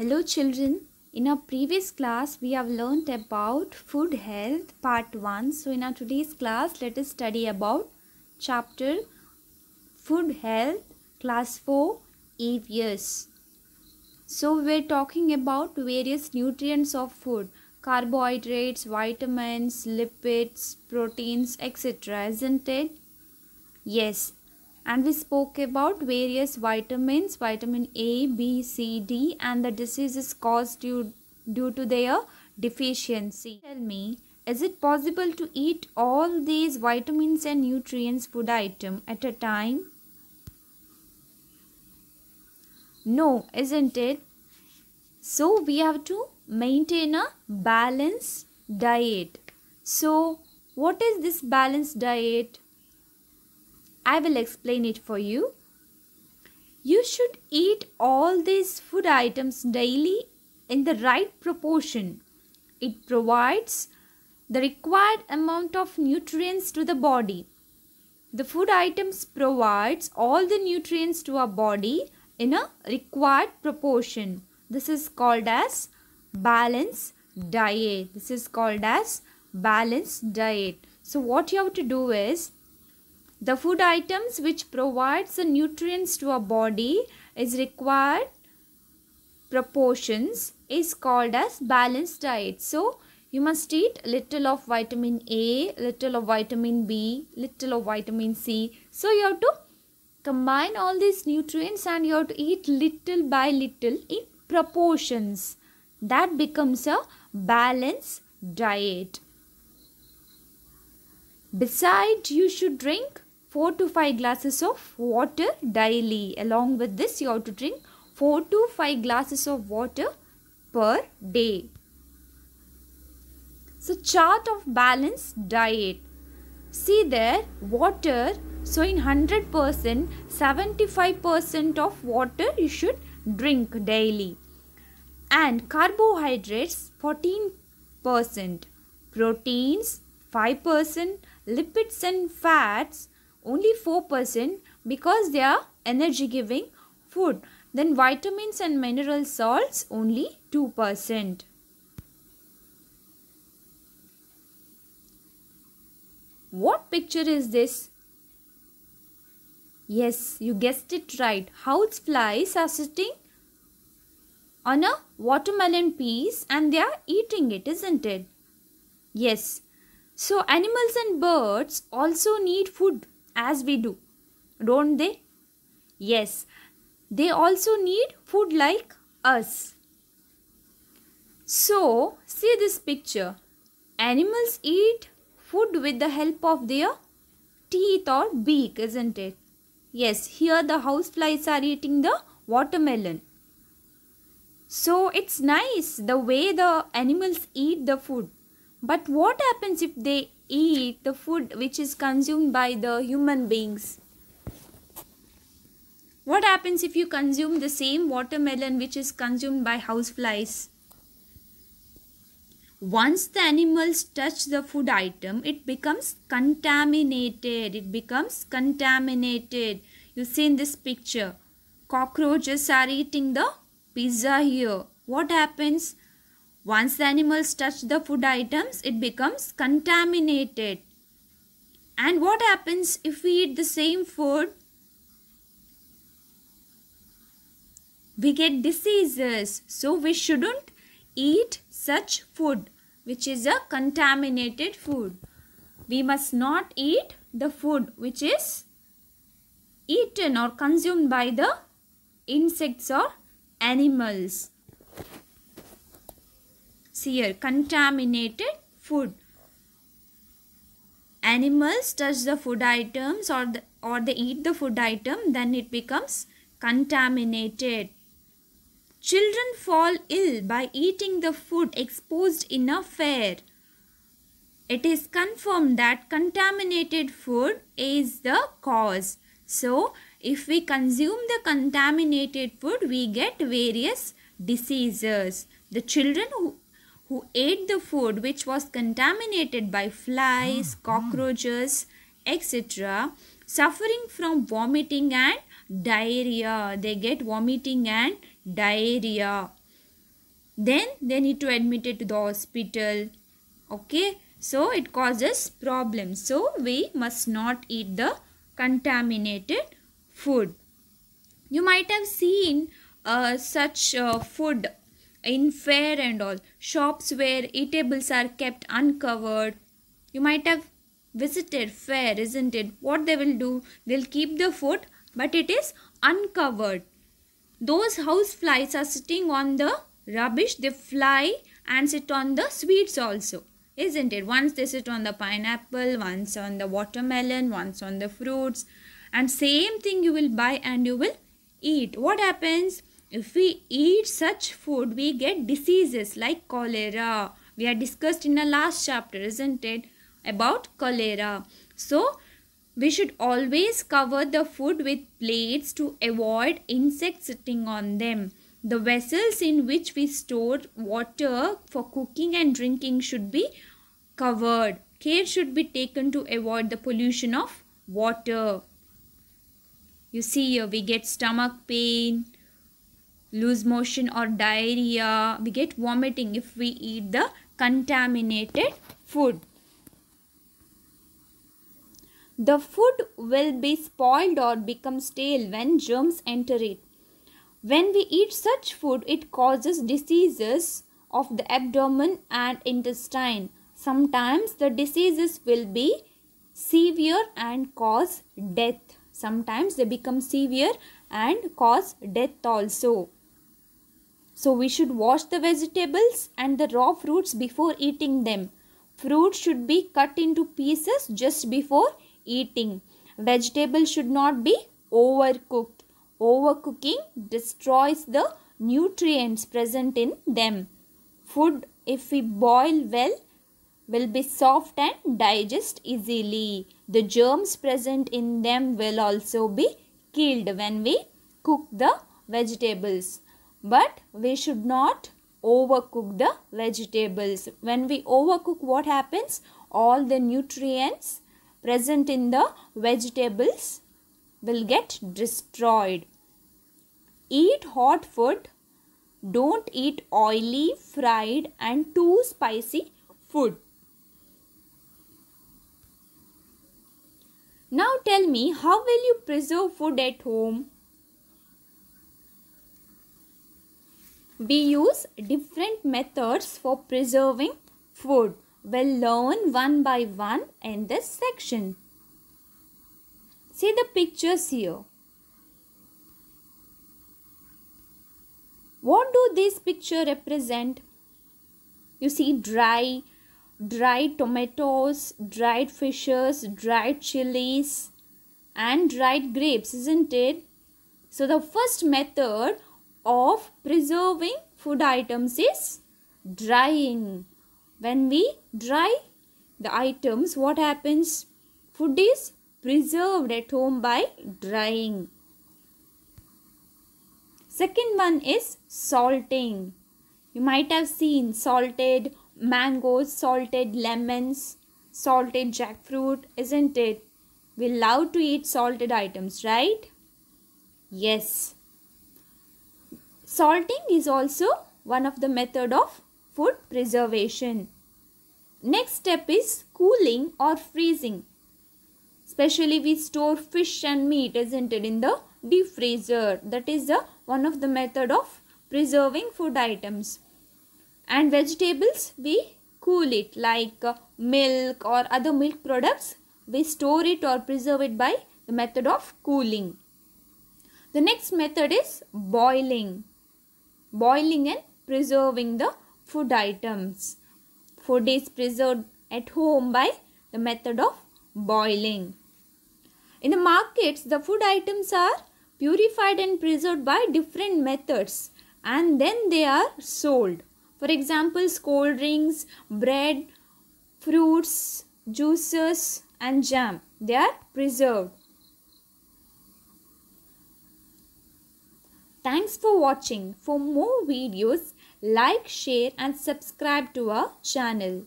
Hello children, in our previous class we have learnt about food health part 1. So in our today's class let us study about chapter food health class 4 years. So we're talking about various nutrients of food carbohydrates, vitamins, lipids, proteins etc. isn't it? Yes, and we spoke about various vitamins vitamin A, B, C, D and the diseases caused due, due to their deficiency. Tell me, is it possible to eat all these vitamins and nutrients food item at a time? No, isn't it? So we have to maintain a balanced diet. So what is this balanced diet? I will explain it for you. You should eat all these food items daily in the right proportion. It provides the required amount of nutrients to the body. The food items provides all the nutrients to our body in a required proportion. This is called as balance diet. This is called as balanced diet. So what you have to do is the food items which provides the nutrients to a body is required proportions is called as balanced diet. So, you must eat little of vitamin A, little of vitamin B, little of vitamin C. So, you have to combine all these nutrients and you have to eat little by little in proportions. That becomes a balanced diet. Besides, you should drink 4 to 5 glasses of water daily. Along with this, you have to drink 4 to 5 glasses of water per day. So, chart of balanced diet. See there, water. So, in 100%, 75% of water you should drink daily. And carbohydrates, 14%. Proteins, 5%. Lipids and fats, only 4% because they are energy giving food. Then vitamins and mineral salts only 2%. What picture is this? Yes, you guessed it right. Houseflies are sitting on a watermelon piece and they are eating it, isn't it? Yes. So animals and birds also need food as we do don't they yes they also need food like us so see this picture animals eat food with the help of their teeth or beak isn't it yes here the houseflies are eating the watermelon so it's nice the way the animals eat the food but what happens if they eat the food which is consumed by the human beings. What happens if you consume the same watermelon which is consumed by houseflies? Once the animals touch the food item, it becomes contaminated. It becomes contaminated. You see in this picture, cockroaches are eating the pizza here. What happens? Once the animals touch the food items, it becomes contaminated. And what happens if we eat the same food? We get diseases. So we shouldn't eat such food which is a contaminated food. We must not eat the food which is eaten or consumed by the insects or animals here, contaminated food. Animals touch the food items or, the, or they eat the food item, then it becomes contaminated. Children fall ill by eating the food exposed in a fair. It is confirmed that contaminated food is the cause. So, if we consume the contaminated food, we get various diseases. The children who, who ate the food which was contaminated by flies, hmm, hmm. cockroaches, etc., suffering from vomiting and diarrhea. They get vomiting and diarrhea. Then they need to admit it to the hospital. Okay, so it causes problems. So we must not eat the contaminated food. You might have seen uh, such uh, food in fair and all shops where eatables are kept uncovered you might have visited fair isn't it what they will do they'll keep the food but it is uncovered those house flies are sitting on the rubbish they fly and sit on the sweets also isn't it once they sit on the pineapple once on the watermelon once on the fruits and same thing you will buy and you will eat what happens if we eat such food, we get diseases like cholera. We had discussed in the last chapter, isn't it, about cholera. So, we should always cover the food with plates to avoid insects sitting on them. The vessels in which we store water for cooking and drinking should be covered. Care should be taken to avoid the pollution of water. You see here we get stomach pain, loose motion or diarrhea. We get vomiting if we eat the contaminated food. The food will be spoiled or become stale when germs enter it. When we eat such food, it causes diseases of the abdomen and intestine. Sometimes the diseases will be severe and cause death. Sometimes they become severe and cause death also. So we should wash the vegetables and the raw fruits before eating them. Fruit should be cut into pieces just before eating. Vegetables should not be overcooked. Overcooking destroys the nutrients present in them. Food, if we boil well, will be soft and digest easily. The germs present in them will also be killed when we cook the vegetables but we should not overcook the vegetables. When we overcook what happens? All the nutrients present in the vegetables will get destroyed. Eat hot food. Don't eat oily, fried and too spicy food. Now tell me how will you preserve food at home? We use different methods for preserving food. We'll learn one by one in this section. See the pictures here. What do these pictures represent? You see dry, dried tomatoes, dried fishes, dried chilies and dried grapes, isn't it? So the first method of preserving food items is drying. When we dry the items, what happens? Food is preserved at home by drying. Second one is salting. You might have seen salted mangoes, salted lemons, salted jackfruit, isn't it? We love to eat salted items, right? Yes. Salting is also one of the method of food preservation. Next step is cooling or freezing. Especially we store fish and meat isn't it in the deep freezer. That is the one of the method of preserving food items. And vegetables we cool it like uh, milk or other milk products. We store it or preserve it by the method of cooling. The next method is boiling boiling and preserving the food items. Food is preserved at home by the method of boiling. In the markets, the food items are purified and preserved by different methods and then they are sold. For example, cold drinks, bread, fruits, juices and jam. They are preserved. Thanks for watching. For more videos, like, share and subscribe to our channel.